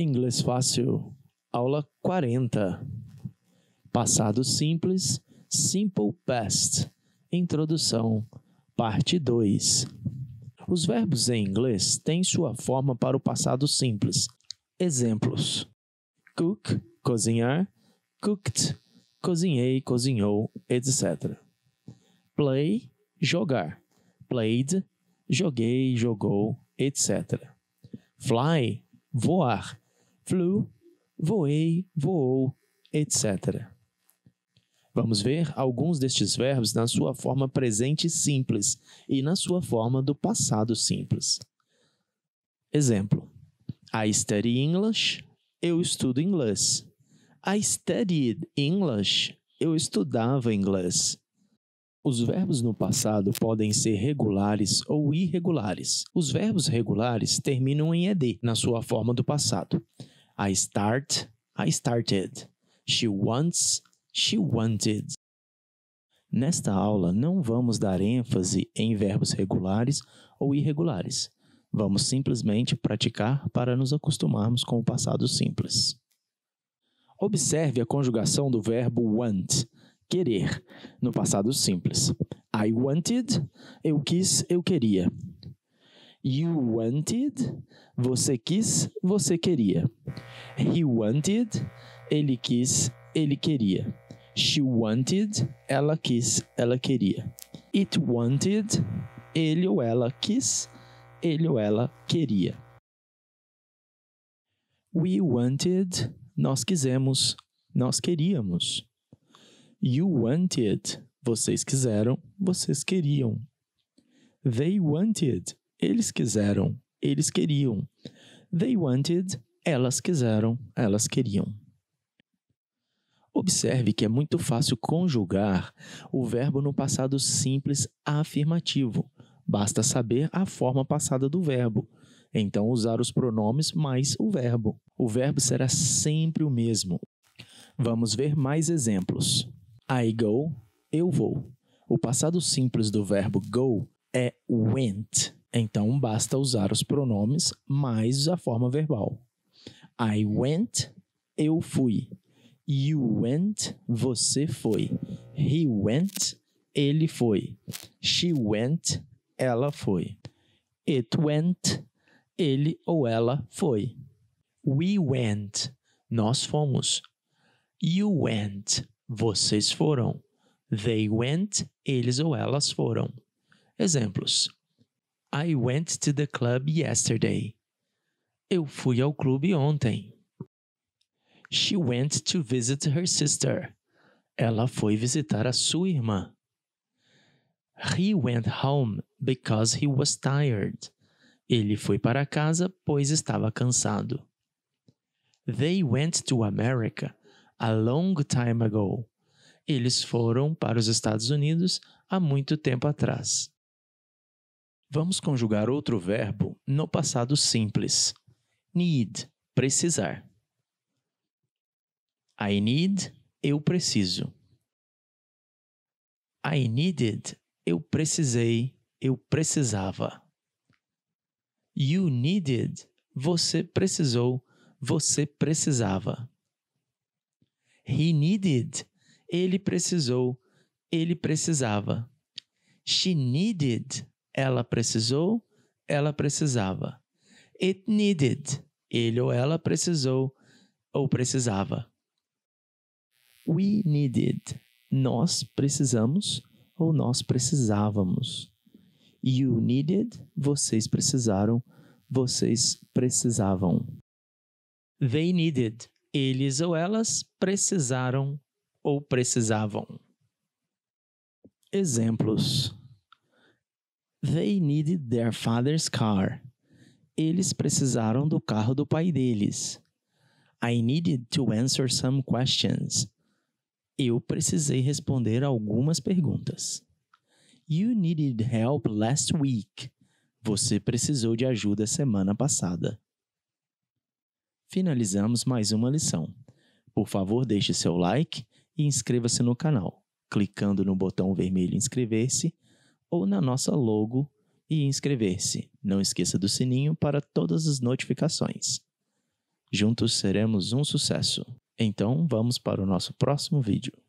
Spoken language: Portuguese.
Inglês Fácil, aula 40. Passado Simples, Simple Past, Introdução, Parte 2. Os verbos em inglês têm sua forma para o passado simples. Exemplos: cook, cozinhar, cooked, cozinhei, cozinhou, etc. Play, jogar, played, joguei, jogou, etc. Fly, voar flew, voei, voou, etc. Vamos ver alguns destes verbos na sua forma presente simples e na sua forma do passado simples. Exemplo: I study English, eu estudo inglês. I studied English, eu estudava inglês. Os verbos no passado podem ser regulares ou irregulares. Os verbos regulares terminam em ed na sua forma do passado. I start, I started. She wants, she wanted. Nesta aula, não vamos dar ênfase em verbos regulares ou irregulares. Vamos simplesmente praticar para nos acostumarmos com o passado simples. Observe a conjugação do verbo want, querer, no passado simples. I wanted, eu quis, eu queria. You wanted, você quis, você queria. He wanted, ele quis, ele queria. She wanted, ela quis, ela queria. It wanted, ele ou ela quis, ele ou ela queria. We wanted, nós quisemos, nós queríamos. You wanted, vocês quiseram, vocês queriam. They wanted, eles quiseram, eles queriam. They wanted, elas quiseram, elas queriam. Observe que é muito fácil conjugar o verbo no passado simples afirmativo. Basta saber a forma passada do verbo. Então, usar os pronomes mais o verbo. O verbo será sempre o mesmo. Vamos ver mais exemplos. I go, eu vou. O passado simples do verbo go é went. Então basta usar os pronomes mais a forma verbal. I went, eu fui. You went, você foi. He went, ele foi. She went, ela foi. It went, ele ou ela foi. We went, nós fomos. You went, vocês foram. They went, eles ou elas foram. Exemplos: I went to the club yesterday. Eu fui ao clube ontem. She went to visit her sister. Ela foi visitar a sua irmã. He went home because he was tired. Ele foi para casa pois estava cansado. They went to America a long time ago. Eles foram para os Estados Unidos há muito tempo atrás. Vamos conjugar outro verbo no passado simples. Need, precisar. I need, eu preciso. I needed, eu precisei, eu precisava. You needed, você precisou, você precisava. He needed, ele precisou, ele precisava. She needed, ela precisou, ela precisava. It needed. Ele ou ela precisou ou precisava. We needed. Nós precisamos ou nós precisávamos. You needed. Vocês precisaram, vocês precisavam. They needed. Eles ou elas precisaram ou precisavam. Exemplos. They needed their father's car. Eles precisaram do carro do pai deles. I needed to answer some questions. Eu precisei responder algumas perguntas. You needed help last week. Você precisou de ajuda semana passada. Finalizamos mais uma lição. Por favor, deixe seu like e inscreva-se no canal, clicando no botão vermelho inscrever-se ou na nossa logo e inscrever-se. Não esqueça do sininho para todas as notificações. Juntos seremos um sucesso. Então vamos para o nosso próximo vídeo.